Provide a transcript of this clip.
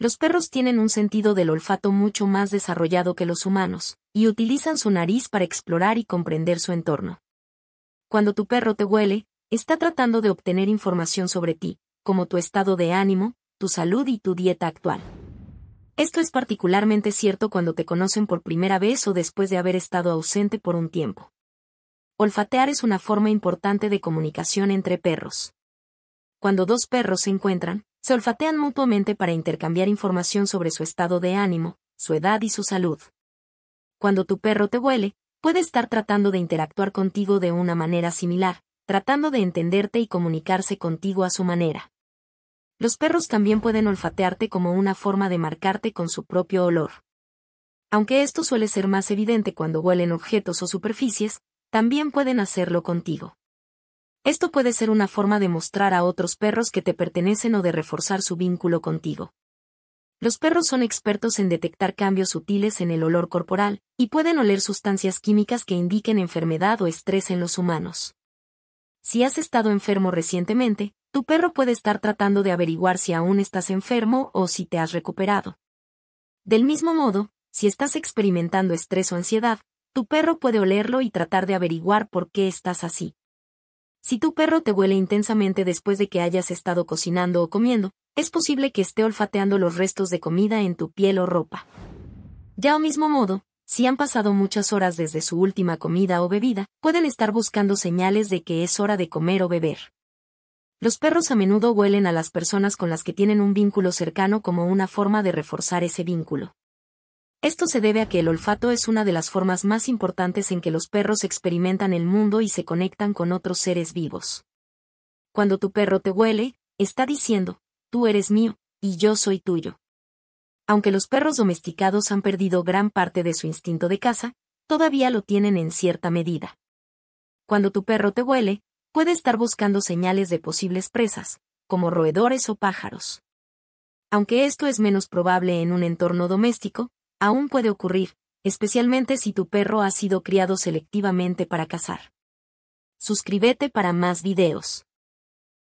Los perros tienen un sentido del olfato mucho más desarrollado que los humanos, y utilizan su nariz para explorar y comprender su entorno. Cuando tu perro te huele, está tratando de obtener información sobre ti, como tu estado de ánimo, tu salud y tu dieta actual. Esto es particularmente cierto cuando te conocen por primera vez o después de haber estado ausente por un tiempo. Olfatear es una forma importante de comunicación entre perros. Cuando dos perros se encuentran, se olfatean mutuamente para intercambiar información sobre su estado de ánimo, su edad y su salud. Cuando tu perro te huele, puede estar tratando de interactuar contigo de una manera similar, tratando de entenderte y comunicarse contigo a su manera. Los perros también pueden olfatearte como una forma de marcarte con su propio olor. Aunque esto suele ser más evidente cuando huelen objetos o superficies, también pueden hacerlo contigo. Esto puede ser una forma de mostrar a otros perros que te pertenecen o de reforzar su vínculo contigo. Los perros son expertos en detectar cambios sutiles en el olor corporal, y pueden oler sustancias químicas que indiquen enfermedad o estrés en los humanos. Si has estado enfermo recientemente, tu perro puede estar tratando de averiguar si aún estás enfermo o si te has recuperado. Del mismo modo, si estás experimentando estrés o ansiedad, tu perro puede olerlo y tratar de averiguar por qué estás así. Si tu perro te huele intensamente después de que hayas estado cocinando o comiendo, es posible que esté olfateando los restos de comida en tu piel o ropa. Ya o mismo modo, si han pasado muchas horas desde su última comida o bebida, pueden estar buscando señales de que es hora de comer o beber. Los perros a menudo huelen a las personas con las que tienen un vínculo cercano como una forma de reforzar ese vínculo. Esto se debe a que el olfato es una de las formas más importantes en que los perros experimentan el mundo y se conectan con otros seres vivos. Cuando tu perro te huele, está diciendo, tú eres mío, y yo soy tuyo. Aunque los perros domesticados han perdido gran parte de su instinto de caza, todavía lo tienen en cierta medida. Cuando tu perro te huele, puede estar buscando señales de posibles presas, como roedores o pájaros. Aunque esto es menos probable en un entorno doméstico, aún puede ocurrir, especialmente si tu perro ha sido criado selectivamente para cazar. Suscríbete para más videos.